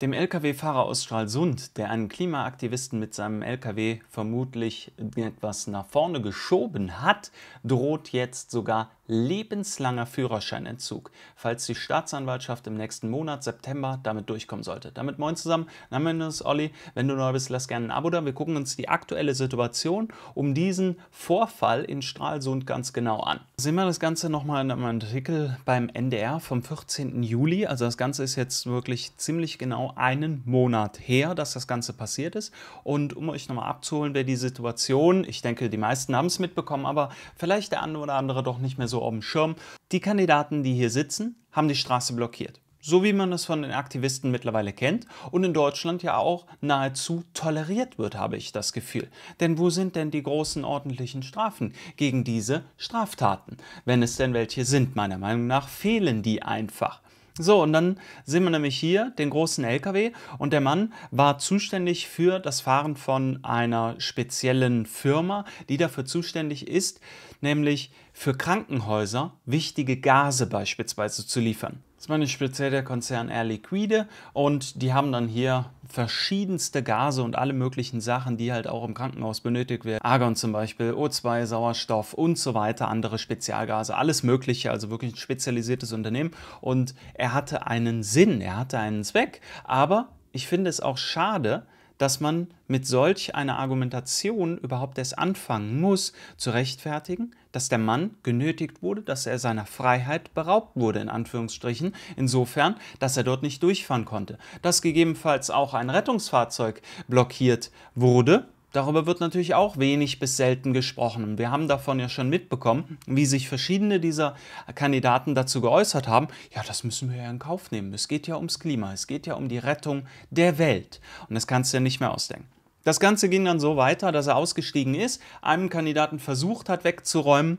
Dem Lkw-Fahrer aus Stralsund, der einen Klimaaktivisten mit seinem Lkw vermutlich etwas nach vorne geschoben hat, droht jetzt sogar lebenslanger Führerscheinentzug, falls die Staatsanwaltschaft im nächsten Monat, September, damit durchkommen sollte. Damit moin zusammen, mein Name ist Olli. Wenn du neu bist, lass gerne ein Abo da. Wir gucken uns die aktuelle Situation um diesen Vorfall in Stralsund ganz genau an. Sehen wir das Ganze nochmal in einem Artikel beim NDR vom 14. Juli. Also das Ganze ist jetzt wirklich ziemlich genau einen Monat her, dass das Ganze passiert ist. Und um euch nochmal abzuholen, wer die Situation, ich denke, die meisten haben es mitbekommen, aber vielleicht der eine oder andere doch nicht mehr so auf dem Schirm. Die Kandidaten, die hier sitzen, haben die Straße blockiert. So wie man es von den Aktivisten mittlerweile kennt und in Deutschland ja auch nahezu toleriert wird, habe ich das Gefühl. Denn wo sind denn die großen ordentlichen Strafen gegen diese Straftaten? Wenn es denn welche sind, meiner Meinung nach fehlen die einfach. So, und dann sehen wir nämlich hier den großen LKW und der Mann war zuständig für das Fahren von einer speziellen Firma, die dafür zuständig ist, nämlich für Krankenhäuser wichtige Gase beispielsweise zu liefern. Das meine ich speziell der Konzern Air Liquide und die haben dann hier verschiedenste Gase und alle möglichen Sachen, die halt auch im Krankenhaus benötigt werden. Argon zum Beispiel, O2, Sauerstoff und so weiter, andere Spezialgase, alles Mögliche, also wirklich ein spezialisiertes Unternehmen. Und er hatte einen Sinn, er hatte einen Zweck, aber ich finde es auch schade, dass man mit solch einer Argumentation überhaupt erst anfangen muss, zu rechtfertigen, dass der Mann genötigt wurde, dass er seiner Freiheit beraubt wurde, in Anführungsstrichen, insofern, dass er dort nicht durchfahren konnte, dass gegebenenfalls auch ein Rettungsfahrzeug blockiert wurde, Darüber wird natürlich auch wenig bis selten gesprochen. Wir haben davon ja schon mitbekommen, wie sich verschiedene dieser Kandidaten dazu geäußert haben. Ja, das müssen wir ja in Kauf nehmen. Es geht ja ums Klima, es geht ja um die Rettung der Welt. Und das kannst du ja nicht mehr ausdenken. Das Ganze ging dann so weiter, dass er ausgestiegen ist, einem Kandidaten versucht hat wegzuräumen,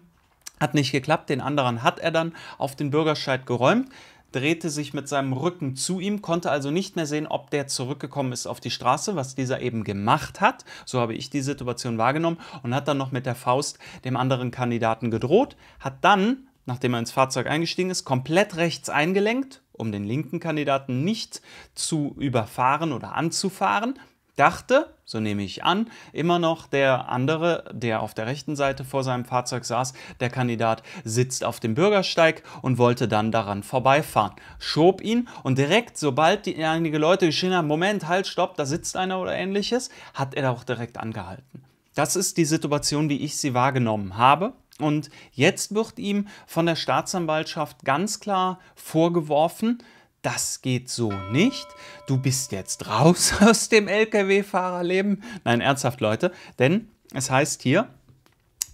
hat nicht geklappt, den anderen hat er dann auf den Bürgerscheid geräumt drehte sich mit seinem Rücken zu ihm, konnte also nicht mehr sehen, ob der zurückgekommen ist auf die Straße, was dieser eben gemacht hat. So habe ich die Situation wahrgenommen und hat dann noch mit der Faust dem anderen Kandidaten gedroht, hat dann, nachdem er ins Fahrzeug eingestiegen ist, komplett rechts eingelenkt, um den linken Kandidaten nicht zu überfahren oder anzufahren, dachte, so nehme ich an, immer noch der andere, der auf der rechten Seite vor seinem Fahrzeug saß, der Kandidat sitzt auf dem Bürgersteig und wollte dann daran vorbeifahren, schob ihn und direkt, sobald die, einige Leute geschrien haben, Moment, halt, stopp, da sitzt einer oder ähnliches, hat er auch direkt angehalten. Das ist die Situation, wie ich sie wahrgenommen habe. Und jetzt wird ihm von der Staatsanwaltschaft ganz klar vorgeworfen, das geht so nicht. Du bist jetzt raus aus dem Lkw-Fahrerleben. Nein, ernsthaft, Leute. Denn es heißt hier,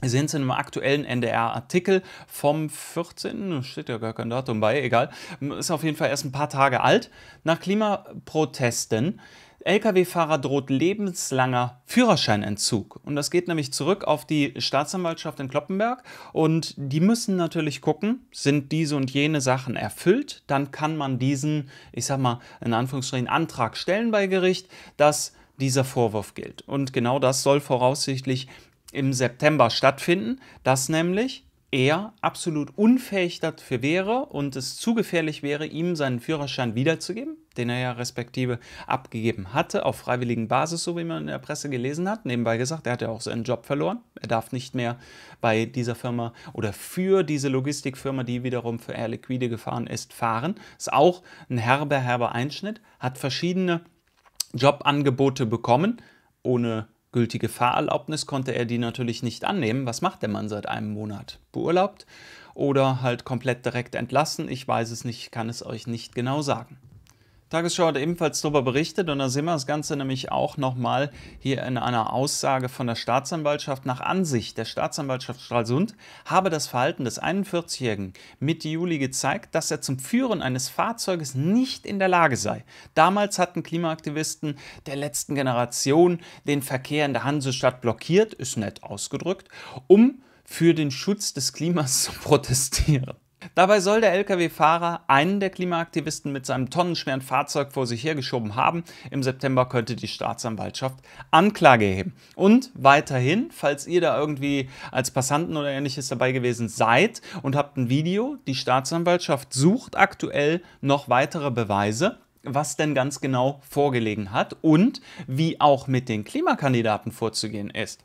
wir sind in einem aktuellen NDR-Artikel vom 14. steht ja gar kein Datum bei, egal. Ist auf jeden Fall erst ein paar Tage alt. Nach Klimaprotesten Lkw-Fahrer droht lebenslanger Führerscheinentzug. Und das geht nämlich zurück auf die Staatsanwaltschaft in Kloppenberg. Und die müssen natürlich gucken, sind diese und jene Sachen erfüllt, dann kann man diesen, ich sag mal, in Anführungsstrichen Antrag stellen bei Gericht, dass dieser Vorwurf gilt. Und genau das soll voraussichtlich im September stattfinden, dass nämlich er absolut unfähig dafür wäre und es zu gefährlich wäre, ihm seinen Führerschein wiederzugeben, den er ja respektive abgegeben hatte, auf freiwilligen Basis, so wie man in der Presse gelesen hat. Nebenbei gesagt, er hat ja auch seinen Job verloren. Er darf nicht mehr bei dieser Firma oder für diese Logistikfirma, die wiederum für Air Liquide gefahren ist, fahren. Ist auch ein herber, herber Einschnitt, hat verschiedene Jobangebote bekommen, ohne gültige Fahrerlaubnis konnte er die natürlich nicht annehmen. Was macht der Mann seit einem Monat? Beurlaubt oder halt komplett direkt entlassen? Ich weiß es nicht, kann es euch nicht genau sagen. Tagesschau hat ebenfalls darüber berichtet und da sehen wir das Ganze nämlich auch nochmal hier in einer Aussage von der Staatsanwaltschaft. Nach Ansicht der Staatsanwaltschaft Stralsund habe das Verhalten des 41-Jährigen Mitte Juli gezeigt, dass er zum Führen eines Fahrzeuges nicht in der Lage sei. Damals hatten Klimaaktivisten der letzten Generation den Verkehr in der Hansestadt blockiert, ist nett ausgedrückt, um für den Schutz des Klimas zu protestieren. Dabei soll der Lkw-Fahrer einen der Klimaaktivisten mit seinem tonnenschweren Fahrzeug vor sich hergeschoben haben. Im September könnte die Staatsanwaltschaft Anklage erheben. Und weiterhin, falls ihr da irgendwie als Passanten oder ähnliches dabei gewesen seid und habt ein Video, die Staatsanwaltschaft sucht aktuell noch weitere Beweise was denn ganz genau vorgelegen hat und wie auch mit den Klimakandidaten vorzugehen ist.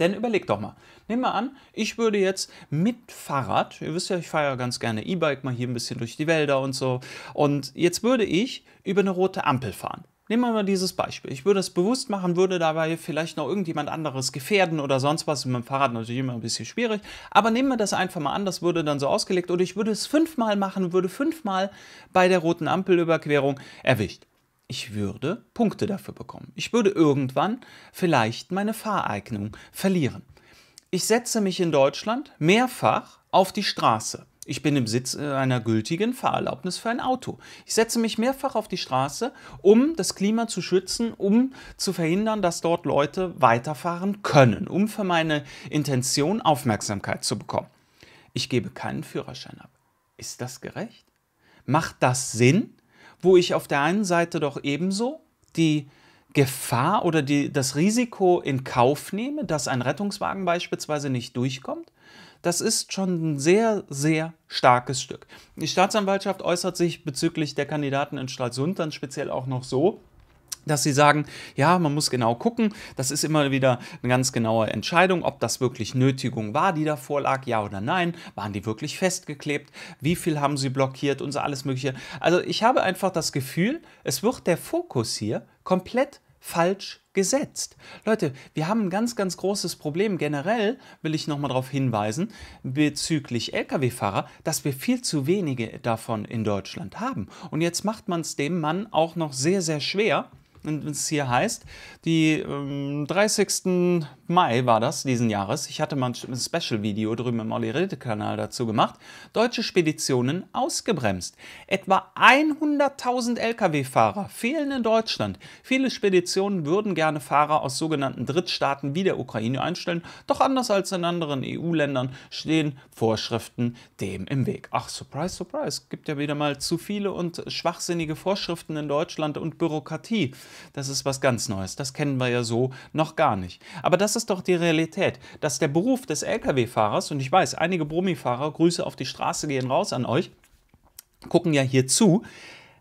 Denn überleg doch mal, nehmen wir an, ich würde jetzt mit Fahrrad, ihr wisst ja, ich fahre ja ganz gerne E-Bike mal hier ein bisschen durch die Wälder und so, und jetzt würde ich über eine rote Ampel fahren. Nehmen wir mal dieses Beispiel. Ich würde es bewusst machen, würde dabei vielleicht noch irgendjemand anderes gefährden oder sonst was. Mit dem Fahrrad natürlich immer ein bisschen schwierig. Aber nehmen wir das einfach mal an, das würde dann so ausgelegt. Oder ich würde es fünfmal machen, würde fünfmal bei der roten Ampelüberquerung erwischt ich würde Punkte dafür bekommen. Ich würde irgendwann vielleicht meine Fahreignung verlieren. Ich setze mich in Deutschland mehrfach auf die Straße. Ich bin im Sitz äh, einer gültigen Fahrerlaubnis für ein Auto. Ich setze mich mehrfach auf die Straße, um das Klima zu schützen, um zu verhindern, dass dort Leute weiterfahren können, um für meine Intention Aufmerksamkeit zu bekommen. Ich gebe keinen Führerschein ab. Ist das gerecht? Macht das Sinn? wo ich auf der einen Seite doch ebenso die Gefahr oder die, das Risiko in Kauf nehme, dass ein Rettungswagen beispielsweise nicht durchkommt, das ist schon ein sehr, sehr starkes Stück. Die Staatsanwaltschaft äußert sich bezüglich der Kandidaten in Stralsund dann speziell auch noch so, dass sie sagen, ja, man muss genau gucken, das ist immer wieder eine ganz genaue Entscheidung, ob das wirklich Nötigung war, die davor lag, ja oder nein, waren die wirklich festgeklebt, wie viel haben sie blockiert und so alles Mögliche. Also ich habe einfach das Gefühl, es wird der Fokus hier komplett falsch gesetzt. Leute, wir haben ein ganz, ganz großes Problem. Generell will ich nochmal darauf hinweisen, bezüglich Lkw-Fahrer, dass wir viel zu wenige davon in Deutschland haben. Und jetzt macht man es dem Mann auch noch sehr, sehr schwer, wenn es hier heißt. Die ähm, 30. Mai war das diesen Jahres. Ich hatte mal ein Special-Video drüben im Olli Ritte-Kanal dazu gemacht. Deutsche Speditionen ausgebremst. Etwa 100.000 Lkw-Fahrer fehlen in Deutschland. Viele Speditionen würden gerne Fahrer aus sogenannten Drittstaaten wie der Ukraine einstellen. Doch anders als in anderen EU-Ländern stehen Vorschriften dem im Weg. Ach, surprise, surprise. Es Gibt ja wieder mal zu viele und schwachsinnige Vorschriften in Deutschland und Bürokratie. Das ist was ganz Neues. Das kennen wir ja so noch gar nicht. Aber das ist doch die Realität, dass der Beruf des Lkw-Fahrers, und ich weiß, einige Brummifahrer, Grüße auf die Straße gehen raus an euch, gucken ja hier zu,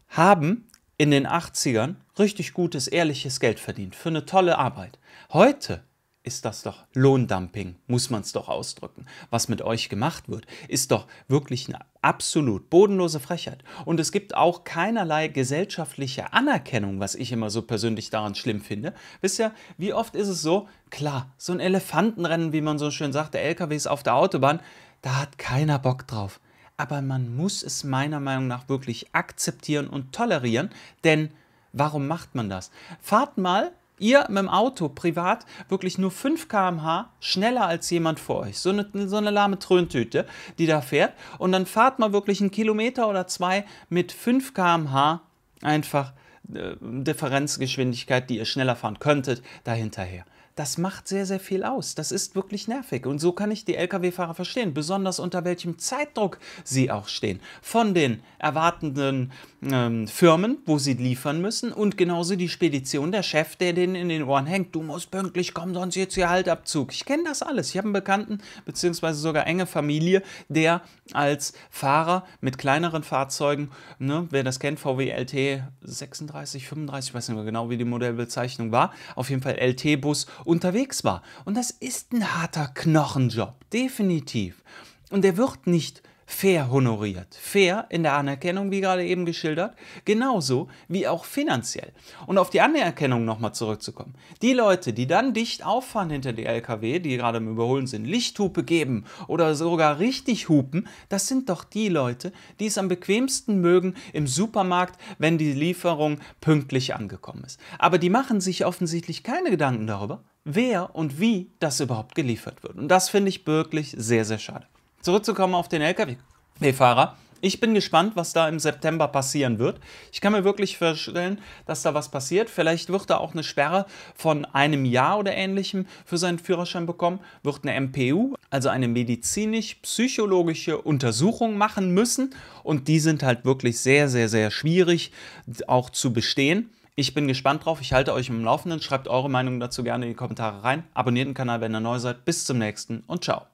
haben in den 80ern richtig gutes, ehrliches Geld verdient für eine tolle Arbeit. Heute ist das doch Lohndumping, muss man es doch ausdrücken. Was mit euch gemacht wird, ist doch wirklich eine absolut bodenlose Frechheit. Und es gibt auch keinerlei gesellschaftliche Anerkennung, was ich immer so persönlich daran schlimm finde. Wisst ihr, wie oft ist es so, klar, so ein Elefantenrennen, wie man so schön sagt, der LKWs auf der Autobahn, da hat keiner Bock drauf. Aber man muss es meiner Meinung nach wirklich akzeptieren und tolerieren, denn warum macht man das? Fahrt mal ihr mit dem Auto privat wirklich nur 5 km/h schneller als jemand vor euch. So eine, so eine lahme Tröntüte, die da fährt. Und dann fahrt mal wirklich einen Kilometer oder zwei mit 5 km/h einfach äh, Differenzgeschwindigkeit, die ihr schneller fahren könntet, dahinterher das macht sehr, sehr viel aus. Das ist wirklich nervig. Und so kann ich die Lkw-Fahrer verstehen, besonders unter welchem Zeitdruck sie auch stehen. Von den erwartenden ähm, Firmen, wo sie liefern müssen und genauso die Spedition, der Chef, der denen in den Ohren hängt, du musst pünktlich kommen, sonst jetzt hier Haltabzug. Ich kenne das alles. Ich habe einen Bekannten, beziehungsweise sogar enge Familie, der als Fahrer mit kleineren Fahrzeugen, ne, wer das kennt, VW LT 36, 35, ich weiß nicht mehr genau, wie die Modellbezeichnung war, auf jeden Fall LT-Bus unterwegs war. Und das ist ein harter Knochenjob, definitiv. Und er wird nicht fair honoriert. Fair in der Anerkennung, wie gerade eben geschildert, genauso wie auch finanziell. Und auf die Anerkennung nochmal zurückzukommen. Die Leute, die dann dicht auffahren hinter die LKW, die gerade im Überholen sind, Lichthupe geben oder sogar richtig hupen, das sind doch die Leute, die es am bequemsten mögen im Supermarkt, wenn die Lieferung pünktlich angekommen ist. Aber die machen sich offensichtlich keine Gedanken darüber, wer und wie das überhaupt geliefert wird. Und das finde ich wirklich sehr, sehr schade zurückzukommen auf den Lkw-Fahrer. Ich bin gespannt, was da im September passieren wird. Ich kann mir wirklich vorstellen, dass da was passiert. Vielleicht wird er auch eine Sperre von einem Jahr oder ähnlichem für seinen Führerschein bekommen, wird eine MPU, also eine medizinisch-psychologische Untersuchung machen müssen. Und die sind halt wirklich sehr, sehr, sehr schwierig auch zu bestehen. Ich bin gespannt drauf. Ich halte euch im Laufenden. Schreibt eure Meinung dazu gerne in die Kommentare rein. Abonniert den Kanal, wenn ihr neu seid. Bis zum nächsten und ciao.